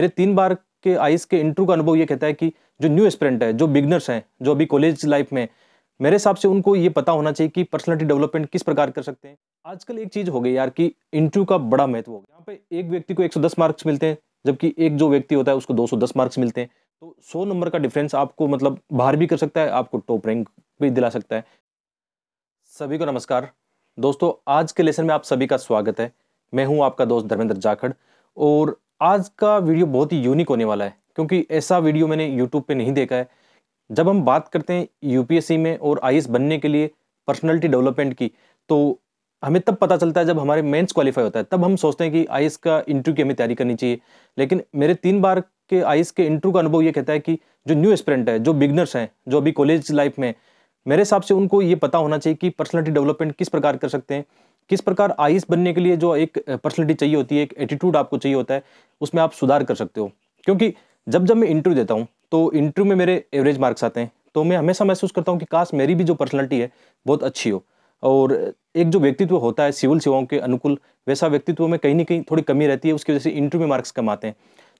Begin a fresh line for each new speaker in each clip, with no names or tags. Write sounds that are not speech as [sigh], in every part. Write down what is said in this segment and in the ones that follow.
मेरे तीन बार के आइस के इंटरव्यू का अनुभव ये कहता है कि जो न्यू एस्पिरेंट है जो बिगनर्स हैं जो अभी कॉलेज लाइफ में मेरे हिसाब से उनको ये पता होना चाहिए कि पर्सनलिटी डेवलपमेंट किस प्रकार कर सकते हैं आजकल एक चीज़ हो गई यार कि इंटरव्यू का बड़ा महत्व हो गया यहाँ पे एक व्यक्ति को 110 मार्क्स मिलते हैं जबकि एक जो व्यक्ति होता है उसको 210 मार्क्स मिलते हैं तो 100 नंबर का डिफरेंस आपको मतलब बाहर भी कर सकता है आपको टॉप रैंक भी दिला सकता है सभी को नमस्कार दोस्तों आज के लेसन में आप सभी का स्वागत है मैं हूँ आपका दोस्त धर्मेंद्र जाखड़ और आज का वीडियो बहुत ही यूनिक होने वाला है क्योंकि ऐसा वीडियो मैंने यूट्यूब पे नहीं देखा है जब हम बात करते हैं यूपीएससी में और आई बनने के लिए पर्सनैलिटी डेवलपमेंट की तो हमें तब पता चलता है जब हमारे मेंस क्वालिफाई होता है तब हम सोचते हैं कि आई का इंटरव्यू की हमें तैयारी करनी चाहिए लेकिन मेरे तीन बार के आई के इंटरव्यू का अनुभव ये कहता है कि जो न्यू स्परेंट है जो बिगनर्स हैं जो अभी कॉलेज लाइफ में मेरे हिसाब से उनको ये पता होना चाहिए कि पर्सनैलिटी डेवलपमेंट किस प्रकार कर सकते हैं किस प्रकार आईस बनने के लिए जो एक पर्सनैलिटी चाहिए होती है एक एटीट्यूड आपको चाहिए होता है उसमें आप सुधार कर सकते हो क्योंकि जब जब मैं इंटरव्यू देता हूँ तो इंटरव्यू में मेरे एवरेज मार्क्स आते हैं तो मैं हमेशा महसूस करता हूँ कि काश मेरी भी जो पर्सनैलिटी है बहुत अच्छी हो और एक जो व्यक्तित्व होता है सिविल सेवाओं के अनुकूल वैसा व्यक्तित्व में कहीं ना कहीं थोड़ी कमी रहती है उसकी वजह से इंटरव्यू में मार्क्स कम आते हैं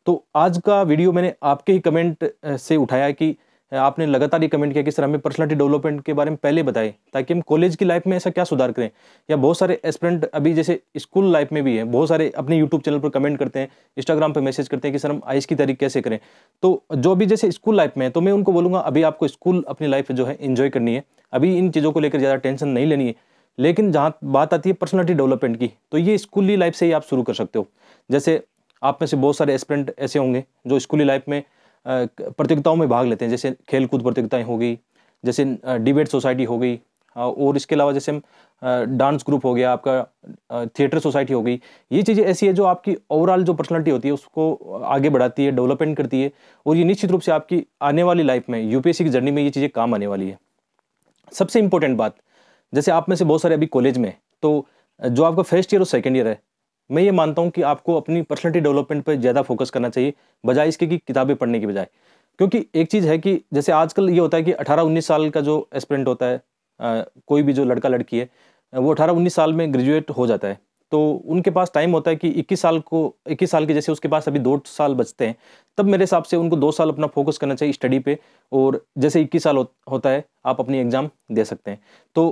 तो आज का वीडियो मैंने आपके ही कमेंट से उठाया कि आपने लगातार ये कमेंट किया कि सर हमें पर्सनलिटी डेवलपमेंट के बारे में पहले बताएं ताकि हम कॉलेज की लाइफ में ऐसा क्या सुधार करें या बहुत सारे एस्परेंट अभी जैसे स्कूल लाइफ में भी है बहुत सारे अपने यूट्यूब चैनल पर कमेंट करते हैं इंस्टाग्राम पर मैसेज करते हैं कि सर हम आइस की तैयारी कैसे करें तो जो भी जैसे स्कूल लाइफ में है तो मैं उनको बोलूँगा अभी आपको स्कूल अपनी लाइफ जो है इन्जॉय करनी है अभी इन चीज़ों को लेकर ज़्यादा टेंशन नहीं लेनी है लेकिन जहाँ बात आती है पर्सनलिटी डेवलपमेंट की तो ये स्कूली लाइफ से ही आप शुरू कर सकते हो जैसे आप में से बहुत सारे एस्परेंट ऐसे होंगे जो स्कूली लाइफ में प्रतियोगिताओं में भाग लेते हैं जैसे खेल कूद प्रतियोगिताएँ हो गई जैसे डिबेट सोसाइटी हो गई और इसके अलावा जैसे हम डांस ग्रुप हो गया आपका थिएटर सोसाइटी हो गई ये चीज़ें ऐसी है जो आपकी ओवरऑल जो पर्सनालिटी होती है उसको आगे बढ़ाती है डेवलपमेंट करती है और ये निश्चित रूप से आपकी आने वाली लाइफ में यूपीएससी की जर्नी में ये चीज़ें काम आने वाली है सबसे इंपॉर्टेंट बात जैसे आप में से बहुत सारे अभी कॉलेज में तो जो आपका फर्स्ट ईयर और सेकेंड ईयर है मैं ये मानता हूँ कि आपको अपनी पर्सनलिटी डेवलपमेंट पर ज़्यादा फोकस करना चाहिए बजाय इसके कि किताबें पढ़ने की बजाय क्योंकि एक चीज़ है कि जैसे आजकल ये होता है कि 18-19 साल का जो एस्परेंट होता है आ, कोई भी जो लड़का लड़की है वो 18-19 साल में ग्रेजुएट हो जाता है तो उनके पास टाइम होता है कि 21 साल को 21 साल के जैसे उसके पास अभी दो साल बचते हैं तब मेरे हिसाब से उनको दो साल अपना फोकस करना चाहिए स्टडी पे और जैसे 21 साल हो, होता है आप अपनी एग्ज़ाम दे सकते हैं तो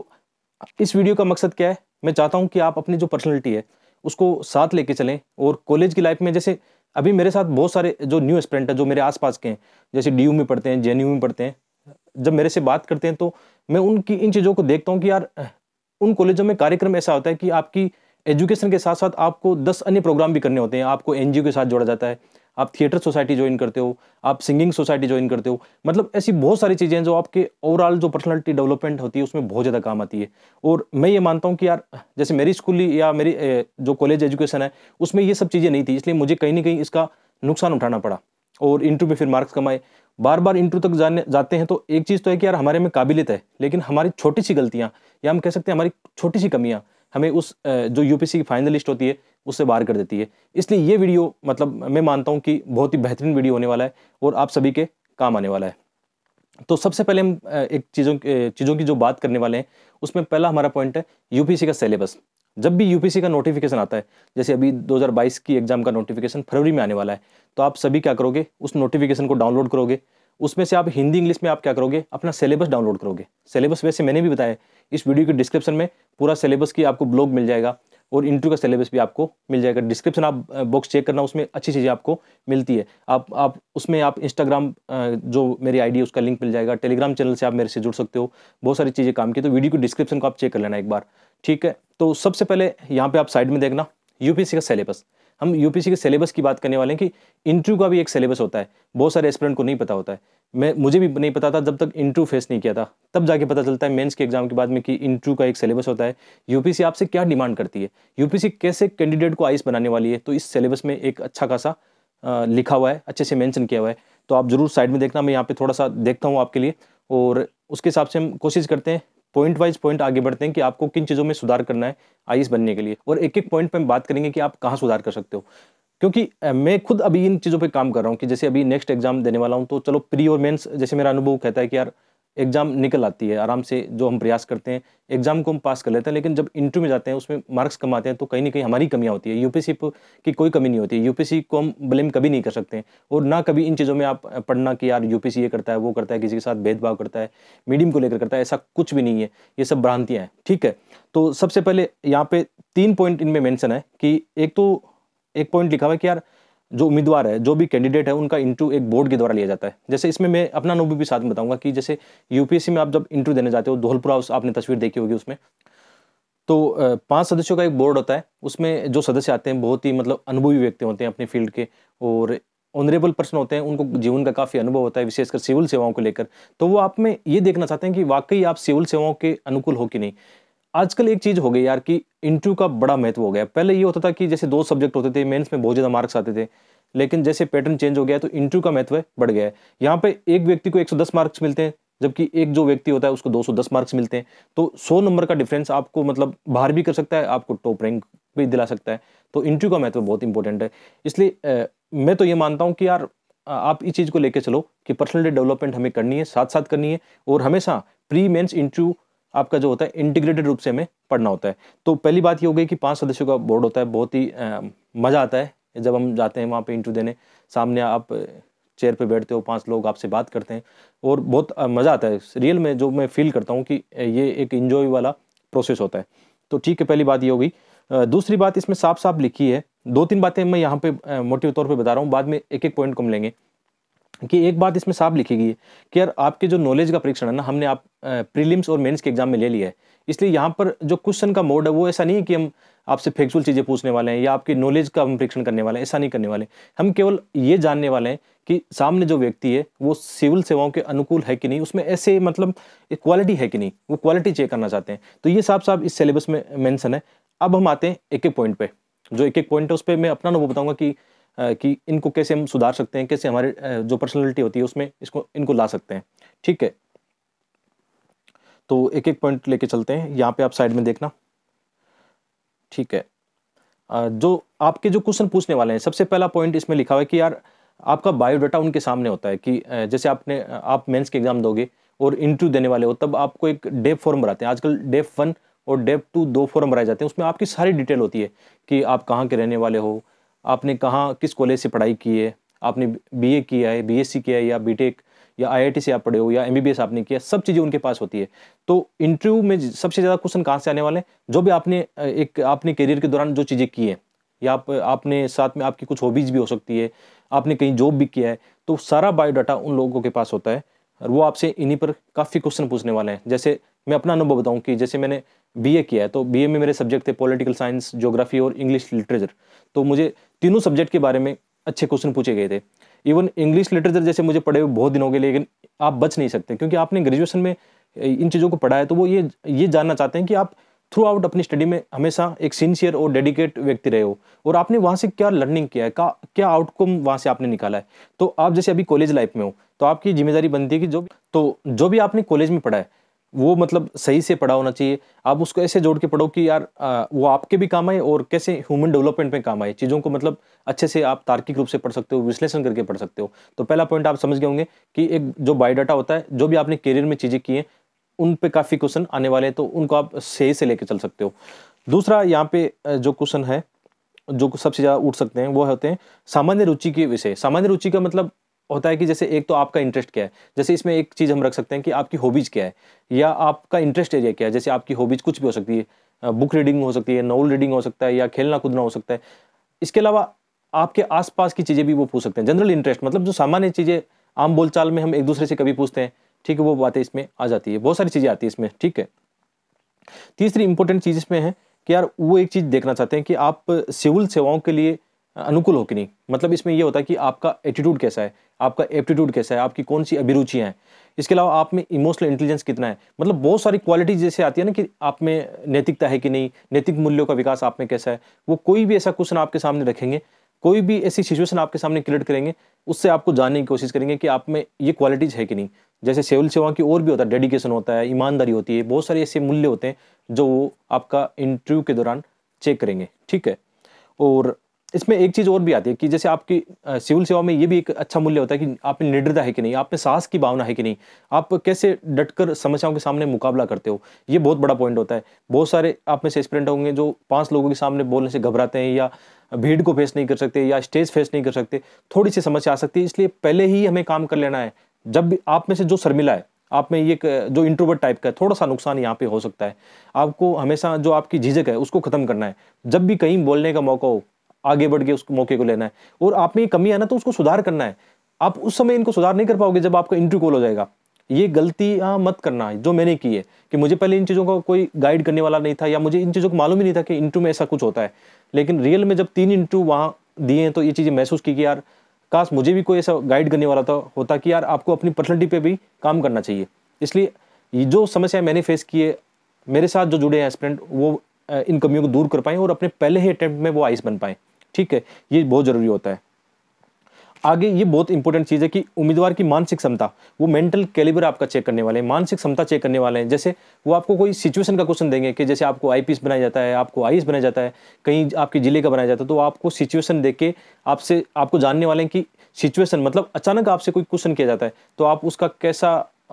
इस वीडियो का मकसद क्या है मैं चाहता हूँ कि आप अपनी जो पर्सनैलिटी है उसको साथ लेके चलें और कॉलेज की लाइफ में जैसे अभी मेरे साथ बहुत सारे जो न्यू स्टूडेंट हैं जो मेरे आसपास के हैं जैसे डी में पढ़ते हैं जे में पढ़ते हैं जब मेरे से बात करते हैं तो मैं उनकी इन चीज़ों को देखता हूँ कि यार उन कॉलेजों में कार्यक्रम ऐसा होता है कि आपकी एजुकेशन के साथ साथ आपको दस अन्य प्रोग्राम भी करने होते हैं आपको एन के साथ जोड़ा जाता है आप थिएटर सोसाइटी ज्वाइन करते हो आप सिंगिंग सोसाइटी ज्वाइन करते हो मतलब ऐसी बहुत सारी चीज़ें हैं जो आपके ओवरऑल जो पर्सनैलिटी डेवलपमेंट होती है उसमें बहुत ज़्यादा काम आती है और मैं ये मानता हूँ कि यार जैसे मेरी स्कूली या मेरी जो कॉलेज एजुकेशन है उसमें ये सब चीज़ें नहीं थी इसलिए मुझे कहीं ना कहीं इसका नुकसान उठाना पड़ा और इंटरव्यू में फिर मार्क्स कमाए बार बार इंटरव्यू तक जाने जाते हैं तो एक चीज़ तो है कि यार हमारे में काबिलियत है लेकिन हमारी छोटी सी गलतियाँ या हम कह सकते हैं हमारी छोटी सी कमियाँ हमें उस जो यूपीसी की फाइनलिस्ट होती है उससे बाहर कर देती है इसलिए ये वीडियो मतलब मैं मानता हूँ कि बहुत ही बेहतरीन वीडियो होने वाला है और आप सभी के काम आने वाला है तो सबसे पहले हम एक चीज़ों चीज़ों की जो बात करने वाले हैं उसमें पहला हमारा पॉइंट है यूपीसी का सिलेबस जब भी यूपीसी का नोटिफिकेशन आता है जैसे अभी 2022 की एग्ज़ाम का नोटिफिकेशन फरवरी में आने वाला है तो आप सभी क्या करोगे उस नोटिफिकेशन को डाउनलोड करोगे उसमें से आप हिंदी इंग्लिश में आप क्या करोगे अपना सिलेबस डाउनलोड करोगे सिलेबस वैसे मैंने भी बताया इस वीडियो के डिस्क्रिप्शन में पूरा सिलेबस की आपको ब्लॉग मिल जाएगा और इंटरव्यू का सिलेबस भी आपको मिल जाएगा डिस्क्रिप्शन आप बॉक्स चेक करना उसमें अच्छी चीज़ें आपको मिलती है आप आप उसमें आप इंस्टाग्राम जो मेरी आईडी है उसका लिंक मिल जाएगा टेलीग्राम चैनल से आप मेरे से जुड़ सकते हो बहुत सारी चीज़ें काम की तो वीडियो को डिस्क्रिप्शन को आप चेक कर लेना एक बार ठीक है तो सबसे पहले यहाँ पर आप साइड में देखना यू का सिलेबस हम यू के सिलेबस की बात करने वाले हैं कि इंटरव्यू का भी एक सिलेबस होता है बहुत सारे एस्पिरेंट को नहीं पता होता है मैं मुझे भी नहीं पता था जब तक इंट्रू फेस नहीं किया था तब जाके पता चलता है मेंस के एग्जाम के बाद में कि इंट्रू का एक सिलेबस होता है यूपीसी आपसे क्या डिमांड करती है यूपीसी कैसे कैंडिडेट को आइस बनाने वाली है तो इस सिलेबस में एक अच्छा खासा लिखा हुआ है अच्छे से मैंशन किया हुआ है तो आप ज़रूर साइड में देखना मैं यहाँ पर थोड़ा सा देखता हूँ आपके लिए और उसके हिसाब से हम कोशिश करते हैं पॉइंट वाइज पॉइंट आगे बढ़ते हैं कि आपको किन चीज़ों में सुधार करना है आई बनने के लिए और एक एक पॉइंट पर हम बात करेंगे कि आप कहाँ सुधार कर सकते हो क्योंकि मैं खुद अभी इन चीज़ों पे काम कर रहा हूँ कि जैसे अभी नेक्स्ट एग्जाम देने वाला हूँ तो चलो प्री और मेंस जैसे मेरा अनुभव कहता है कि यार एग्जाम निकल आती है आराम से जो हम प्रयास करते हैं एग्जाम को हम पास कर लेते हैं लेकिन जब इंटरव्यू में जाते हैं उसमें मार्क्स कम आते हैं तो कहीं ना कहीं हमारी कमियाँ होती है यूपीसी की कोई कमी नहीं होती है यूपीसी को हम ब्लेम कभी नहीं कर सकते और ना कभी इन चीज़ों में आप पढ़ना कि यार यूपीसी ये करता है वो करता है किसी के साथ भेदभाव करता है मीडियम को लेकर करता है ऐसा कुछ भी नहीं है ये सब भ्रांतियाँ हैं ठीक है तो सबसे पहले यहाँ पे तीन पॉइंट इनमें मैंशन है कि एक तो एक पॉइंट लिखा हुआ है कि यार जो उम्मीदवार है जो भी कैंडिडेट है उनका इंटरव्यू एक बोर्ड के द्वारा लिया जाता है जैसे इसमें मैं अपना अनुभव भी साथ में बताऊंगा कि जैसे यूपीएससी में आप जब इंटरव्यू देने जाते हो धौलपुरा आपने तस्वीर देखी होगी उसमें तो पांच सदस्यों का एक बोर्ड होता है उसमें जो सदस्य आते हैं बहुत ही मतलब अनुभवी व्यक्ति होते हैं अपने फील्ड के और ऑनरेबल पर्सन होते हैं उनको जीवन का काफ़ी अनुभव होता है विशेषकर सिविल सेवाओं को लेकर तो वो आप में ये देखना चाहते हैं कि वाकई आप सिविल सेवाओं के अनुकूल हो कि नहीं आजकल एक चीज़ हो गई यार कि इंटरव्यू का बड़ा महत्व हो गया पहले ये होता था कि जैसे दो सब्जेक्ट होते थे मेंस में बहुत ज़्यादा मार्क्स आते थे लेकिन जैसे पैटर्न चेंज हो गया तो इंटरव्यू का महत्व बढ़ गया है यहाँ पे एक व्यक्ति को 110 मार्क्स मिलते हैं जबकि एक जो व्यक्ति होता है उसको 210 मार्क्स मिलते हैं तो 100 नंबर का डिफरेंस आपको मतलब बाहर भी कर सकता है आपको टॉप रैंक भी दिला सकता है तो इंटरव्यू का महत्व बहुत इंपॉर्टेंट है इसलिए मैं तो ये मानता हूँ कि यार आप इस चीज़ को लेकर चलो कि पर्सनल डेवलपमेंट हमें करनी है साथ साथ करनी है और हमेशा प्री मेन्स इंटरव्यू आपका जो होता है इंटीग्रेटेड रूप से हमें पढ़ना होता है तो पहली बात ये हो गई कि पांच सदस्यों का बोर्ड होता है बहुत ही मज़ा आता है जब हम जाते हैं वहाँ पे इंटरव्यू देने सामने आप चेयर पे बैठते हो पांच लोग आपसे बात करते हैं और बहुत मज़ा आता है रियल में जो मैं फील करता हूँ कि ये एक इन्जॉय वाला प्रोसेस होता है तो ठीक है पहली बात ये होगी दूसरी बात इसमें साफ साफ लिखी है दो तीन बातें मैं यहाँ पे मोटिव तौर पर बता रहा हूँ बाद में एक एक पॉइंट को मिलेंगे कि एक बात इसमें साफ लिखी गई है कि यार आपके जो नॉलेज का परीक्षण है ना हमने आप प्रीलिम्स और मेंस के एग्जाम में ले लिया है इसलिए यहाँ पर जो क्वेश्चन का मोड है वो ऐसा नहीं है कि हम आपसे फैक्चुअल चीज़ें पूछने वाले हैं या आपके नॉलेज का हम परीक्षण करने वाले हैं ऐसा नहीं करने वाले हम केवल ये जानने वाले हैं कि सामने जो व्यक्ति है वो सिविल सेवाओं के अनुकूल है कि नहीं उसमें ऐसे मतलब क्वालिटी है कि नहीं वो क्वालिटी चेक करना चाहते हैं तो ये साफ साफ इस सिलेबस में मैंसन है अब हम आते हैं एक एक पॉइंट पर जो एक एक पॉइंट है उस पर मैं अपना अनुभव बताऊँगा कि कि इनको कैसे हम सुधार सकते हैं कैसे हमारे जो पर्सनैलिटी होती है उसमें इसको इनको ला सकते हैं ठीक है तो एक एक पॉइंट लेके चलते हैं यहाँ पे आप साइड में देखना ठीक है जो आपके जो क्वेश्चन पूछने वाले हैं सबसे पहला पॉइंट इसमें लिखा हुआ है कि यार आपका बायोडाटा उनके सामने होता है कि जैसे आपने आप मेंस के एग्ज़ाम दोगे और इंटरव्यू देने वाले हो तब आपको एक डेप फॉर्म भराते हैं आजकल डेप वन और डेप टू दो फॉर्म भराए जाते हैं उसमें आपकी सारी डिटेल होती है कि आप कहाँ के रहने वाले हो आपने कहाँ किस कॉलेज से पढ़ाई की है आपने बीए किया है बीएससी किया है या बीटेक या आईआईटी से आप पढ़े हो या एमबीबीएस आपने किया सब चीज़ें उनके पास होती है तो इंटरव्यू में सबसे ज़्यादा क्वेश्चन कहाँ से आने वाले हैं जो भी आपने एक आपने करियर के दौरान जो चीज़ें की हैं या आप आपने साथ में आपकी कुछ हॉबीज़ भी हो सकती है आपने कहीं जॉब भी किया है तो सारा बायोडाटा उन लोगों के पास होता है और वो आपसे इन्हीं पर काफ़ी क्वेश्चन पूछने वाले हैं जैसे मैं अपना अनुभव बताऊँ कि जैसे मैंने बी किया है तो बी में मेरे सब्जेक्ट थे पोलिटिकल साइंस ज्योग्राफी और इंग्लिश लिटरेचर तो मुझे तीनों सब्जेक्ट के बारे में अच्छे क्वेश्चन पूछे गए थे इवन इंग्लिश लिटरेचर जैसे मुझे पढ़े हुए बहुत दिन हो गए लेकिन आप बच नहीं सकते क्योंकि आपने ग्रेजुएशन में इन चीज़ों को पढ़ा है तो वो ये ये जानना चाहते हैं कि आप थ्रू आउट अपनी स्टडी में हमेशा एक सिंसियर और डेडिकेट व्यक्ति रहे हो और आपने वहाँ से क्या लर्निंग किया है का क्या आउटकम वहाँ से आपने निकाला है तो आप जैसे अभी कॉलेज लाइफ में हो तो आपकी जिम्मेदारी बनती है कि जो तो जो भी आपने कॉलेज में पढ़ा है वो मतलब सही से पढ़ा होना चाहिए आप उसको ऐसे जोड़ के पढ़ो कि यार आ, वो आपके भी काम आए और कैसे ह्यूमन डेवलपमेंट में काम आए चीज़ों को मतलब अच्छे से आप तार्किक रूप से पढ़ सकते हो विश्लेषण करके पढ़ सकते हो तो पहला पॉइंट आप समझ गए होंगे कि एक जो बायोडाटा होता है जो भी आपने करियर में चीज़ें की हैं उन पर काफ़ी क्वेश्चन आने वाले हैं तो उनको आप सही से लेकर चल सकते हो दूसरा यहाँ पे जो क्वेश्चन है जो सबसे ज़्यादा उठ सकते हैं वो होते हैं सामान्य रुचि के विषय सामान्य रुचि का मतलब होता है कि जैसे एक तो आपका इंटरेस्ट क्या है जैसे इसमें एक चीज़ हम रख सकते हैं कि आपकी हॉबीज़ क्या है या आपका इंटरेस्ट एरिया क्या है जैसे आपकी हॉबीज़ कुछ भी हो सकती है बुक रीडिंग हो सकती है नॉवल रीडिंग हो सकता है या खेलना कूदना हो सकता है इसके अलावा आपके आसपास की चीज़ें भी वो पूछ सकते हैं जनरल इंटरेस्ट मतलब जो सामान्य चीज़ें आम बोलचाल में हम एक दूसरे से कभी पूछते हैं ठीक है वो बातें इसमें आ जाती है बहुत सारी चीज़ें आती है इसमें ठीक है तीसरी इंपॉर्टेंट चीज़ इसमें है कि यार वो एक चीज़ देखना चाहते हैं कि आप सिविल सेवाओं के लिए अनुकूल हो कि नहीं मतलब इसमें यह होता है कि आपका एटीट्यूड कैसा है आपका एप्टीट्यूड कैसा है आपकी कौन सी अभिरुचियाँ हैं इसके अलावा आप में इमोशनल इंटेलिजेंस कितना है मतलब बहुत सारी क्वालिटीज़ जैसे आती है ना कि आप में नैतिकता है कि नहीं नैतिक मूल्यों का विकास आप में कैसा है वो कोई भी ऐसा क्वेश्चन आपके सामने रखेंगे कोई भी ऐसी सिचुएशन आपके सामने क्रिएट करेंगे उससे आपको जानने की कोशिश करेंगे कि आप में ये क्वालिटीज़ है कि नहीं जैसे सिविल सेवा की और भी होता है डेडिकेशन होता है ईमानदारी होती है बहुत सारे ऐसे मूल्य होते हैं जो आपका इंटरव्यू के दौरान चेक करेंगे ठीक है और इसमें एक चीज़ और भी आती है कि जैसे आपकी सिविल सेवा में ये भी एक अच्छा मूल्य होता है कि आप में निडरता है कि नहीं आप में साहस की भावना है कि नहीं आप कैसे डटकर समस्याओं के सामने मुकाबला करते हो ये बहुत बड़ा पॉइंट होता है बहुत सारे आप में से एस्पिरेंट होंगे जो पाँच लोगों के सामने बोलने से घबराते हैं या भीड़ को फेस नहीं कर सकते या स्टेज फेस नहीं कर सकते थोड़ी सी समस्या आ सकती है इसलिए पहले ही हमें काम कर लेना है जब भी आप में से जो शर्मिला है आप में ये जो इंट्रोवर्ट टाइप का है थोड़ा सा नुकसान यहाँ पे हो सकता है आपको हमेशा जो आपकी झिझक है उसको खत्म करना है जब भी कहीं बोलने का मौका हो आगे बढ़ के उस मौके को लेना है और आप में ये कमी है ना तो उसको सुधार करना है आप उस समय इनको सुधार नहीं कर पाओगे जब आपका इंटरव्यू कॉल हो जाएगा ये गलती हाँ, मत करना जो मैंने की है कि मुझे पहले इन चीज़ों का कोई गाइड करने वाला नहीं था या मुझे इन चीज़ों को मालूम ही नहीं था कि इंटरव्यू में ऐसा कुछ होता है लेकिन रियल में जब तीन इंटरव्यू वहाँ दिए हैं तो ये चीज़ें महसूस की कि यार काश मुझे भी कोई ऐसा गाइड करने वाला था होता कि यार आपको अपनी पर्सनलिटी पर भी काम करना चाहिए इसलिए जो समस्या मैंने फेस किए मेरे साथ जो जुड़े हैं स्टूडेंट वो इन कमियों को दूर कर पाएं और अपने पहले ही अटैम्प्ट में वो आइस बन पाएं ठीक है ये बहुत ज़रूरी होता है आगे ये बहुत इंपॉर्टेंट चीज़ है कि उम्मीदवार की मानसिक क्षमता वो मेंटल कैलिबर आपका चेक करने वाले हैं मानसिक क्षमता चेक करने वाले हैं जैसे वो आपको कोई सिचुएशन का क्वेश्चन देंगे कि जैसे आपको आई बनाया जाता है आपको आई बनाया जाता है कहीं आपके ज़िले का बनाया जाता है तो आपको सिचुएशन देख के आपसे आपको जानने वाले हैं कि सिचुएशन मतलब अचानक आपसे कोई क्वेश्चन किया जाता है तो आप उसका कैसा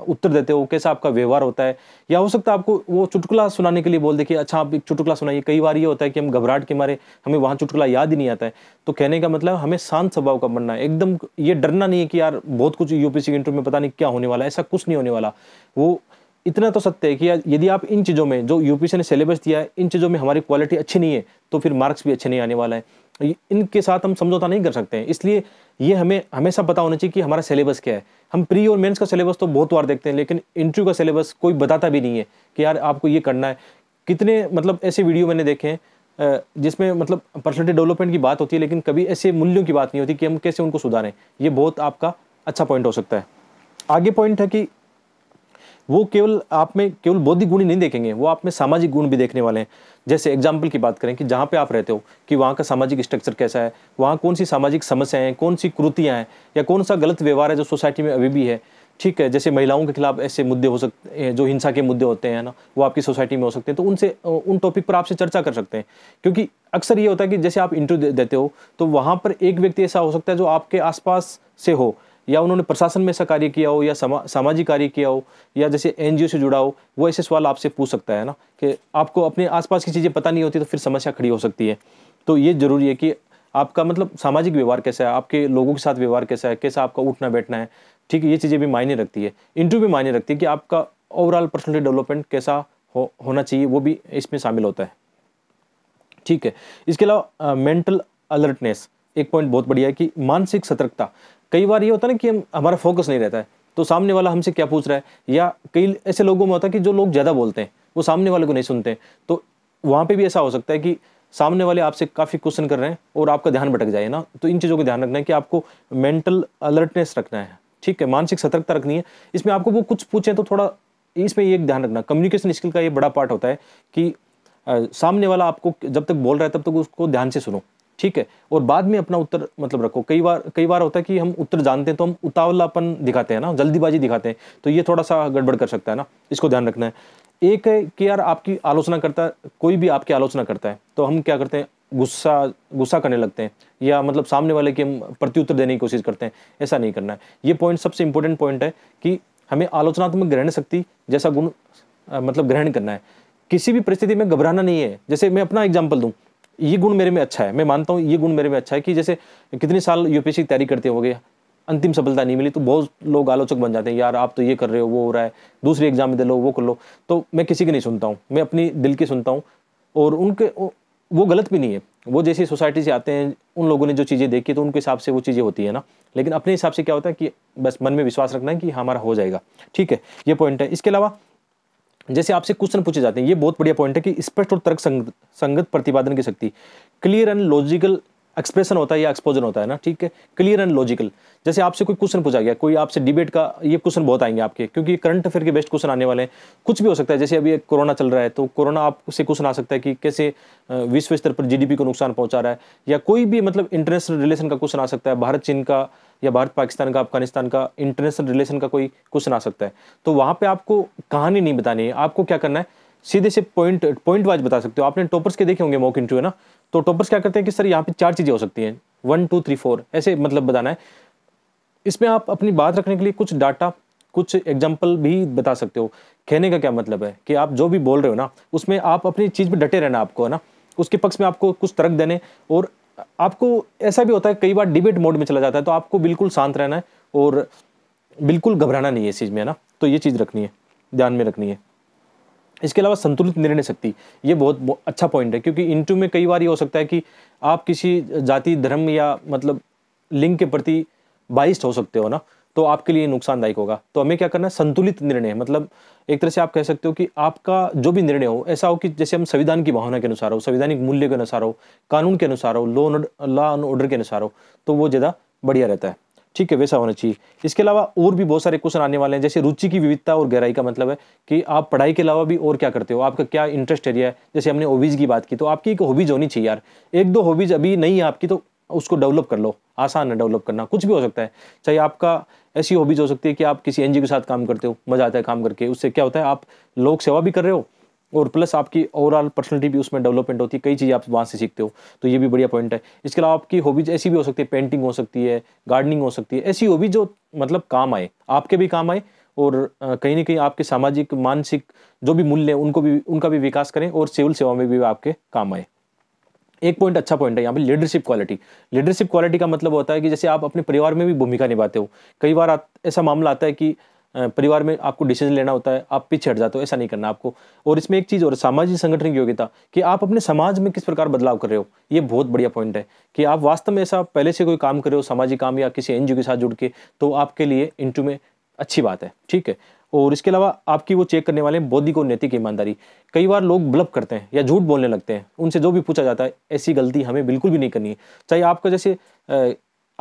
उत्तर देते हो कैसा आपका व्यवहार होता है या हो सकता है आपको वो चुटकुला सुनाने के लिए बोल दे कि अच्छा आप एक चुटकुला सुनाइए कई बार ये होता है कि हम घबराहट के मारे हमें वहाँ चुटकुला याद ही नहीं आता है तो कहने का मतलब हमें शांत स्वभाव का बनना है एकदम ये डरना नहीं है कि यार बहुत कुछ यूपीसी के इंटरव्यू में पता नहीं क्या होने वाला है ऐसा कुछ नहीं होने वाला वो इतना तो सत्य है कि यदि आप इन चीज़ों में जो यूपीसी ने सिलेबस दिया है इन चीज़ों में हमारी क्वालिटी अच्छी नहीं है तो फिर मार्क्स भी अच्छे नहीं आने वाला है इनके साथ हम समझौता नहीं कर सकते हैं इसलिए ये हमें हमेशा पता होना चाहिए कि हमारा सिलेबस क्या है हम प्री और मेंस का सिलेबस तो बहुत बार देखते हैं लेकिन इंटरव्यू का सिलेबस कोई बताता भी नहीं है कि यार आपको ये करना है कितने मतलब ऐसे वीडियो मैंने देखे हैं जिसमें मतलब पर्सनलिटी डेवलपमेंट की बात होती है लेकिन कभी ऐसे मूल्यों की बात नहीं होती कि हम कैसे उनको सुधारें ये बहुत आपका अच्छा पॉइंट हो सकता है आगे पॉइंट है कि वो केवल आप में केवल बौद्धिक गुण ही नहीं देखेंगे वो आप में सामाजिक गुण भी देखने वाले हैं जैसे एग्जाम्पल की बात करें कि जहाँ पे आप रहते हो कि वहाँ का सामाजिक स्ट्रक्चर कैसा है वहाँ कौन सी सामाजिक समस्याएं हैं कौन सी कृतियाँ हैं या कौन सा गलत व्यवहार है जो सोसाइटी में अभी भी है ठीक है जैसे महिलाओं के खिलाफ ऐसे मुद्दे हो सकते हैं जो हिंसा के मुद्दे होते हैं ना वो आपकी सोसाइटी में हो सकते हैं तो उनसे उन टॉपिक पर आपसे चर्चा कर सकते हैं क्योंकि अक्सर ये होता है कि जैसे आप इंटरव्यू देते हो तो वहाँ पर एक व्यक्ति ऐसा हो सकता है जो आपके आसपास से हो या उन्होंने प्रशासन में ऐसा कार्य किया हो या समा, सामाजिक कार्य किया हो या जैसे एन से जुड़ा हो वो ऐसे सवाल आपसे पूछ सकता है ना कि आपको अपने आसपास की चीज़ें पता नहीं होती तो फिर समस्या खड़ी हो सकती है तो ये ज़रूरी है कि आपका मतलब सामाजिक व्यवहार कैसा है आपके लोगों के साथ व्यवहार कैसा है कैसा आपका उठना बैठना है ठीक है ये चीज़ें भी मायने रखती है इंटरव्यू भी मायने रखती है कि आपका ओवरऑल पर्सनलिटी डेवलपमेंट कैसा हो होना चाहिए वो भी इसमें शामिल होता है ठीक है इसके अलावा मेंटल अलर्टनेस एक पॉइंट बहुत बढ़िया है कि मानसिक सतर्कता कई बार ये होता है ना कि हम हमारा फोकस नहीं रहता है तो सामने वाला हमसे क्या पूछ रहा है या कई ऐसे लोगों में होता है कि जो लोग ज़्यादा बोलते हैं वो सामने वाले को नहीं सुनते तो वहाँ पर भी ऐसा हो सकता है कि सामने वाले आपसे काफ़ी क्वेश्चन कर रहे हैं और आपका ध्यान भटक जाए ना तो इन चीज़ों का ध्यान रखना है कि आपको मेंटल अलर्टनेस रखना है ठीक है मानसिक सतर्कता रखनी है इसमें आपको वो कुछ पूछें तो थोड़ा इसमें एक ध्यान रखना कम्युनिकेशन स्किल का ये बड़ा पार्ट होता है कि आ, सामने वाला आपको जब तक बोल रहा है तब तक उसको ध्यान से सुनो ठीक है और बाद में अपना उत्तर मतलब रखो कई बार कई बार होता है कि हम उत्तर जानते हैं तो हम उतावलापन दिखाते हैं ना जल्दीबाजी दिखाते हैं तो ये थोड़ा सा गड़बड़ कर सकता है ना इसको ध्यान रखना है एक है कि यार आपकी आलोचना करता है कोई भी आपकी आलोचना करता है तो हम क्या करते हैं गुस्सा गुस्सा करने लगते हैं या मतलब सामने वाले की हम प्रत्युत्तर देने की कोशिश करते हैं ऐसा नहीं करना है ये पॉइंट सबसे इंपॉर्टेंट पॉइंट है कि हमें आलोचनात्मक ग्रहण शक्ति जैसा गुण मतलब ग्रहण करना है किसी भी परिस्थिति में घबराना नहीं है जैसे मैं अपना एग्जाम्पल दूँ ये गुण मेरे में अच्छा है मैं मानता हूँ ये गुण मेरे में अच्छा है कि जैसे कितने साल यूपीएससी की तैयारी करते हो गए अंतिम सफलता नहीं मिली तो बहुत लोग आलोचक बन जाते हैं यार आप तो ये कर रहे हो वो हो रहा है दूसरे एग्जाम में दे लो वो कर लो तो मैं किसी की नहीं सुनता हूँ मैं अपनी दिल की सुनता हूँ और उनके वो गलत भी नहीं है वो जैसी सोसाइटी से आते हैं उन लोगों ने जो चीज़ें देखी तो उनके हिसाब से वो चीज़ें होती है ना लेकिन अपने हिसाब से क्या होता है कि बस मन में विश्वास रखना है कि हमारा हो जाएगा ठीक है ये पॉइंट है इसके अलावा जैसे आपसे क्वेश्चन पूछे जाते हैं ये बहुत बढ़िया पॉइंट है कि स्पष्ट और तर्क संगत प्रतिपादन की शक्ति क्लियर एंड लॉजिकल एक्सप्रेशन होता है या एक्सपोजर होता है ना ठीक है क्लियर एंड लॉजिकल जैसे आपसे कोई क्वेश्चन पूछा गया कोई आपसे डिबेट का ये क्वेश्चन बहुत आएंगे आपके क्योंकि करंट अफेयर के बेस्ट क्वेश्चन आने वाले हैं कुछ भी हो सकता है जैसे अभी कोरोना चल रहा है तो कोरोना आपसे क्वेश्चन आ सकता है कि कैसे विश्व स्तर पर जीडीपी को नुकसान पहुंचा रहा है या कोई भी मतलब इंटरनेशनल रिलेशन का क्वेश्चन आ सकता है भारत चीन का या भारत पाकिस्तान का अफगानिस्तान का इंटरनेशनल रिलेशन का कोई क्वेश्चन आ सकता है तो वहाँ पर आपको कहानी नहीं बतानी है आपको क्या करना है सीधे से पॉइंट पॉइंट वाइज बता सकते हो आपने टॉपर्स के देखे होंगे मॉक इंटरव्यू ना तो टॉपर्स क्या करते हैं कि सर यहाँ पे चार चीज़ें हो सकती हैं वन टू थ्री फोर ऐसे मतलब बताना है इसमें आप अपनी बात रखने के लिए कुछ डाटा कुछ एग्जाम्पल भी बता सकते हो कहने का क्या मतलब है कि आप जो भी बोल रहे हो ना उसमें आप अपनी चीज़ पर डटे रहना आपको है ना उसके पक्ष में आपको कुछ तर्क देने और आपको ऐसा भी होता है कई बार डिबेट मोड में चला जाता है तो आपको बिल्कुल शांत रहना है और बिल्कुल घबराना नहीं है इस चीज़ में है ना तो ये चीज़ रखनी है ध्यान में रखनी है इसके अलावा संतुलित निर्णय शक्ति ये बहुत, अच्छा पॉइंट है क्योंकि इंटरव्यू में कई बार ये हो सकता है कि आप किसी जाति धर्म या मतलब लिंग के प्रति बाइस्ड हो सकते हो ना तो आपके लिए नुकसानदायक होगा तो हमें क्या करना है संतुलित निर्णय मतलब एक तरह से आप कह सकते हो कि आपका जो भी निर्णय हो ऐसा हो कि जैसे हम संविधान की भावना के अनुसार हो संविधानिक मूल्य के अनुसार हो कानून के अनुसार हो लॉ एंड ऑर्डर के अनुसार हो तो वो ज़्यादा बढ़िया रहता है ठीक है वैसा होना चाहिए इसके अलावा और भी बहुत सारे क्वेश्चन आने वाले हैं जैसे रुचि की विविधता और गहराई का मतलब है कि आप पढ़ाई के अलावा भी और क्या करते हो आपका क्या इंटरेस्ट एरिया है जैसे हमने हॉबीज़ की बात की तो आपकी एक हॉबीज़ होनी चाहिए यार एक दो हॉबीज़ अभी नहीं है आपकी तो उसको डेवलप कर लो आसान है डेवलप करना कुछ भी हो सकता है चाहे आपका ऐसी हॉबीज हो सकती है कि आप किसी एनजीओ के साथ काम करते हो मज़ा आता है काम करके उससे क्या होता है आप लोग सेवा भी कर रहे हो और प्लस आपकी ओवरऑल पर्सनलिटी भी उसमें डेवलपमेंट होती है कई चीज़ें आप वहाँ से सीखते हो तो ये भी बढ़िया पॉइंट है इसके अलावा आपकी हॉबीज ऐसी भी हो सकती है पेंटिंग हो सकती है गार्डनिंग हो सकती है ऐसी हॉबी जो मतलब काम आए आपके भी काम आए और कहीं ना कहीं आपके सामाजिक मानसिक जो भी मूल्य हैं उनको भी उनका भी विकास करें और सिविल सेवा में भी आपके काम आए एक पॉइंट अच्छा पॉइंट है यहाँ पे लीडरशिप क्वालिटी लीडरशिप क्वालिटी का मतलब होता है कि जैसे आप अपने परिवार में भी भूमिका निभाते हो कई बार ऐसा मामला आता है कि परिवार में आपको डिसीजन लेना होता है आप पीछे हट जाते हो ऐसा नहीं करना आपको और इसमें एक चीज़ और सामाजिक संगठन की योग्यता कि आप अपने समाज में किस प्रकार बदलाव कर रहे हो ये बहुत बढ़िया पॉइंट है कि आप वास्तव में ऐसा पहले से कोई काम कर रहे हो सामाजिक काम या किसी एन के साथ जुड़ के तो आपके लिए इंटू में अच्छी बात है ठीक है और इसके अलावा आपकी वो चेक करने वाले हैं बौद्धिक और नैतिक ईमानदारी कई बार लोग ब्लप करते हैं या झूठ बोलने लगते हैं उनसे जो भी पूछा जाता है ऐसी गलती हमें बिल्कुल भी नहीं करनी है चाहे आपका जैसे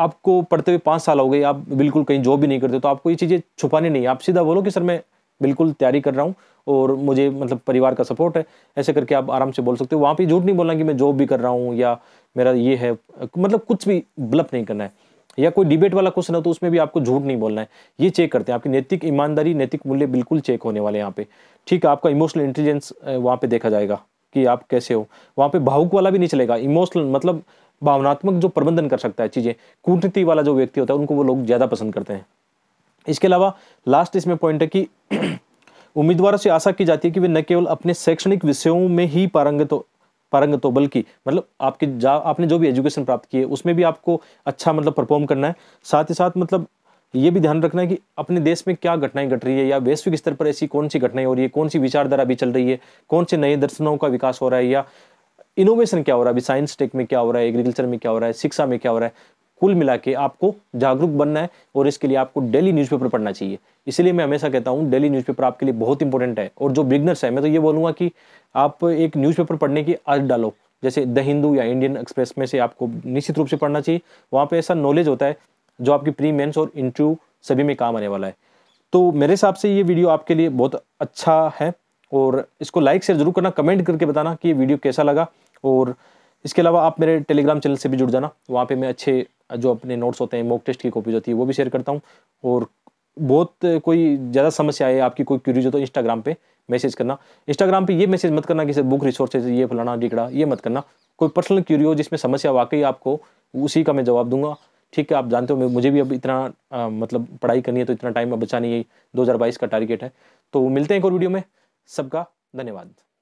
आपको पढ़ते हुए पाँच साल हो गए आप बिल्कुल कहीं जॉब भी नहीं करते तो आपको ये चीज़ें छुपानी नहीं आप सीधा बोलो कि सर मैं बिल्कुल तैयारी कर रहा हूँ और मुझे मतलब परिवार का सपोर्ट है ऐसे करके आप आराम से बोल सकते हो वहाँ पे झूठ नहीं बोलना कि मैं जॉब भी कर रहा हूँ या मेरा ये है मतलब कुछ भी ब्लप नहीं करना है या कोई डिबेट वाला क्वेश्चन हो तो उसमें भी आपको झूठ नहीं बोलना है ये चेक करते हैं आपकी नैतिक ईमानदारी नैतिक मूल्य बिल्कुल चेक होने वाले यहाँ पे ठीक है आपका इमोशनल इंटेलिजेंस वहाँ पे देखा जाएगा कि आप कैसे हो वहाँ पे भावुक वाला भी नहीं चलेगा इमोशनल मतलब भावनात्मक जो प्रबंधन कर सकता है चीज़ें कूटनीति वाला जो व्यक्ति होता है उनको वो लोग ज़्यादा पसंद करते हैं इसके अलावा लास्ट इसमें पॉइंट है कि [clears throat] उम्मीदवारों से आशा की जाती है कि वे न केवल अपने शैक्षणिक विषयों में ही पारंगत हो पारंगत हो बल्कि मतलब आपके जा आपने जो भी एजुकेशन प्राप्त की है उसमें भी आपको अच्छा मतलब परफॉर्म करना है साथ ही साथ मतलब ये भी ध्यान रखना है कि अपने देश में क्या घटनाएं घट रही है या वैश्विक स्तर पर ऐसी कौन सी घटनाएं हो रही है कौन सी विचारधारा भी चल रही है कौन से नए दर्शनों का विकास हो रहा है या इनोवेशन क्या हो रहा है अभी साइंस टेक में क्या हो रहा है एग्रीकल्चर में क्या हो रहा है शिक्षा में क्या हो रहा है कुल मिला के आपको जागरूक बनना है और इसके लिए आपको डेली न्यूज़पेपर पढ़ना चाहिए इसलिए मैं हमेशा कहता हूँ डेली न्यूज़पेपर आपके लिए बहुत इंपॉर्टेंट है और जो बिगनर्स है मैं तो ये बोलूँगा कि आप एक न्यूज़पेपर पढ़ने की आदत डालो जैसे द हिंदू या इंडियन एक्सप्रेस में से आपको निश्चित रूप से पढ़ना चाहिए वहाँ पर ऐसा नॉलेज होता है जो आपकी प्री मेन्स और इंटरव्यू सभी में काम आने वाला है तो मेरे हिसाब से ये वीडियो आपके लिए बहुत अच्छा है और इसको लाइक शेयर जरूर करना कमेंट करके बताना कि ये वीडियो कैसा लगा और इसके अलावा आप मेरे टेलीग्राम चैनल से भी जुड़ जाना वहाँ पे मैं अच्छे जो अपने नोट्स होते हैं मॉक टेस्ट की कॉपीज होती है वो भी शेयर करता हूँ और बहुत कोई ज़्यादा समस्या आए आपकी कोई क्यूरीज हो तो इंस्टाग्राम पे मैसेज करना इंस्टाग्राम पे ये मैसेज मत करना कि सर बुक रिसोर्सेज ये फलाना डिकड़ा ये मत करना कोई पर्सनल क्यूरी हो जिसमें समस्या वाकई आपको उसी का मैं जवाब दूंगा ठीक है आप जानते हो मुझे भी अब इतना आ, मतलब पढ़ाई करनी है तो इतना टाइम अब बचा नहीं है दो का टारगेट है तो मिलते हैं एक और वीडियो में सबका धन्यवाद